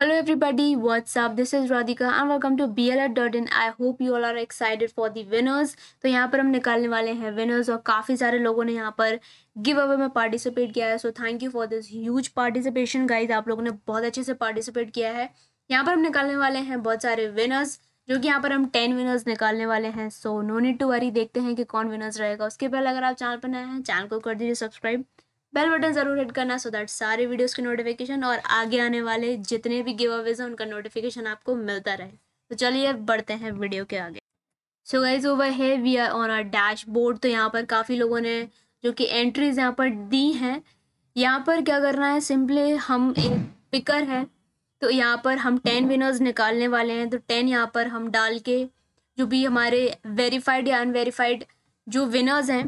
Hello everybody, what's up? This is Radhika and welcome to BLR.in. I hope you all are excited for the winners. तो यहाँ पर हम निकालने वाले हैं winners और काफ़ी सारे लोगों ने यहाँ पर गिव अवे में पार्टिसिपेट किया है so thank you for this huge participation guys आप लोगों ने बहुत अच्छे से पार्टिसिपेट किया है यहाँ पर हम निकालने वाले हैं बहुत सारे विनर्स जो कि यहाँ पर हम टेन विनर्स निकालने वाले हैं so no need to worry देखते हैं कि कौन विनर्स रहेगा उसके पहले अगर आप चैनल पर नए हैं चैनल को कर दीजिए सब्सक्राइब बेल बटन ज़रूर हिट करना सो दैट सारे वीडियोस के नोटिफिकेशन और आगे आने वाले जितने भी गिव अवेज हैं उनका नोटिफिकेशन आपको मिलता रहे तो चलिए बढ़ते हैं वीडियो के आगे सो गाइज ओवर है we are on our dashboard तो यहाँ पर काफ़ी लोगों ने जो कि एंट्रीज यहाँ पर दी हैं यहाँ पर क्या करना है सिंपली हम एक पिकर है तो यहाँ पर हम टेन विनर्स निकालने वाले हैं तो टेन यहाँ पर हम डाल के जो भी हमारे वेरीफाइड या अनवेरीफाइड जो विनर्स हैं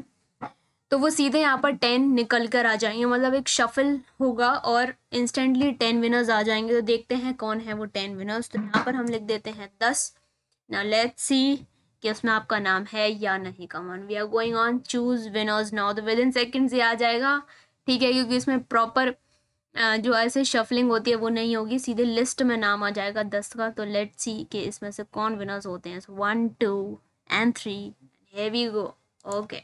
तो वो सीधे यहाँ पर टेन निकल कर आ जाएंगे मतलब एक शफल होगा और इंस्टेंटली टेन विनर्स आ जाएंगे तो देखते हैं कौन है वो टेन विनर्स तो यहाँ पर हम लिख देते हैं दस ना लेट सी कि उसमें आपका नाम है या नहीं come on we are going on choose winners now तो विद इन सेकेंड ये आ जाएगा ठीक है क्योंकि इसमें प्रॉपर जो ऐसे शफलिंग होती है वो नहीं होगी सीधे लिस्ट में नाम आ जाएगा दस का तो लेट सी कि इसमें से कौन विनर्स होते हैं one two and three here we go okay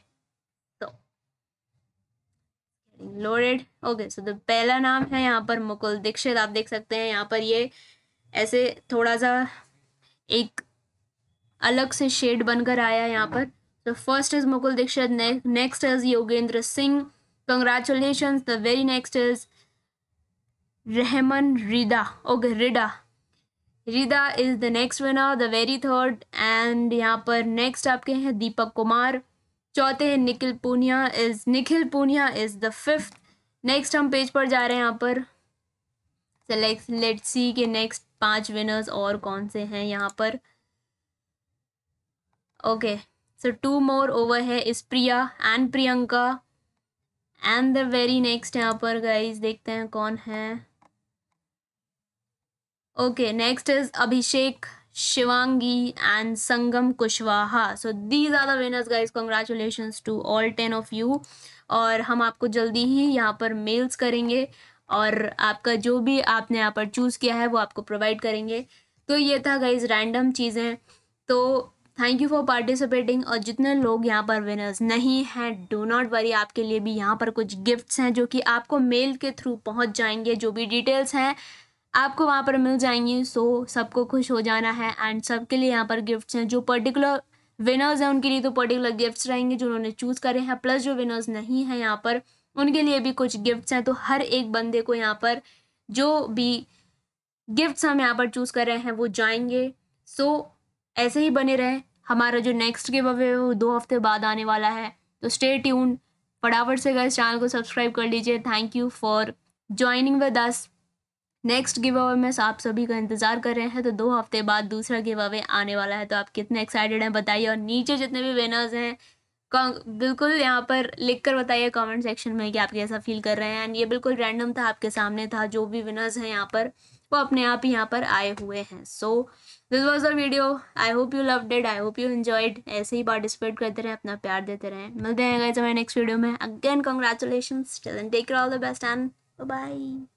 loaded okay so the पहला नाम है यहाँ पर मुकुल दीक्षित आप देख सकते हैं यहाँ पर ये ऐसे थोड़ा सा एक अलग से शेड बनकर आया यहाँ पर तो first is Mukul Dikshit next is Yogendra Singh congratulation the very next is Rahman Rida okay Rida Rida is the next winner the very third and यहाँ पर नेक्स्ट आपके हैं दीपक कुमार चौथे हैं Nikhil Punia is Nikhil Punia is the fifth next हम पेज पर जा रहे हैं यहाँ पर सेलेक्ट लेट सी के नेक्स्ट पांच विनर्स और कौन से हैं यहाँ पर okay so two more over है is Priya and Priyanka and the very next यहाँ पर गाइज देखते हैं कौन है okay next is Abhishek Shivangi and Sangam Kushwaha. So these are the winners guys. Congratulations to all 10 of you. और हम आपको जल्दी ही यहाँ पर मेल्स करेंगे और आपका जो भी आपने यहाँ पर चूज़ किया है वो आपको प्रोवाइड करेंगे तो ये था गाइज रैंडम चीज़ें तो थैंक यू फॉर पार्टिसिपेटिंग और जितने लोग यहाँ पर विनर्स नहीं हैं डो नॉट वरी आपके लिए भी यहाँ पर कुछ गिफ्ट्स हैं जो कि आपको मेल के थ्रू पहुँच जाएंगे जो भी डिटेल्स हैं आपको वहाँ पर मिल जाएंगी सो so, सबको खुश हो जाना है एंड सबके लिए यहाँ पर गिफ्ट्स हैं जो पर्टिकुलर विनर्स हैं उनके लिए तो पर्टिकुलर गिफ्ट्स रहेंगे जो उन्होंने चूज़ करे हैं प्लस जो विनर्स नहीं हैं यहाँ पर उनके लिए भी कुछ गिफ्ट्स हैं तो हर एक बंदे को यहाँ पर जो भी गिफ्ट्स हम यहाँ पर चूज़ कर रहे हैं वो जाएंगे सो so, ऐसे ही बने रहें हमारा जो नेक्स्ट गिव अवे वो दो हफ्ते बाद आने वाला है तो स्टे ट्यून फटाफट से गए चैनल को सब्सक्राइब कर लीजिए thank you for joining with us next giveaway में आप सभी का इंतज़ार कर रहे हैं तो दो हफ्ते बाद दूसरा गिव अवे आने वाला है तो आप कितने एक्साइटेड हैं बताइए और नीचे जितने भी विनर्स हैं बिल्कुल यहाँ पर लिख कर बताइए कमेंट सेक्शन में कि आप कैसा फील कर रहे हैं एंड ये बिल्कुल रैंडम था आपके सामने था जो भी विनर्स हैं यहाँ पर वो अपने आप ही यहाँ पर आए हुए हैं so this was a video I hope you loved it I hope you enjoyed ऐसे ही पार्टिसिपेट करते रहें अपना प्यार देते रहें मिलते हैं नेक्स्ट वीडियो में again congratulation take all the best and by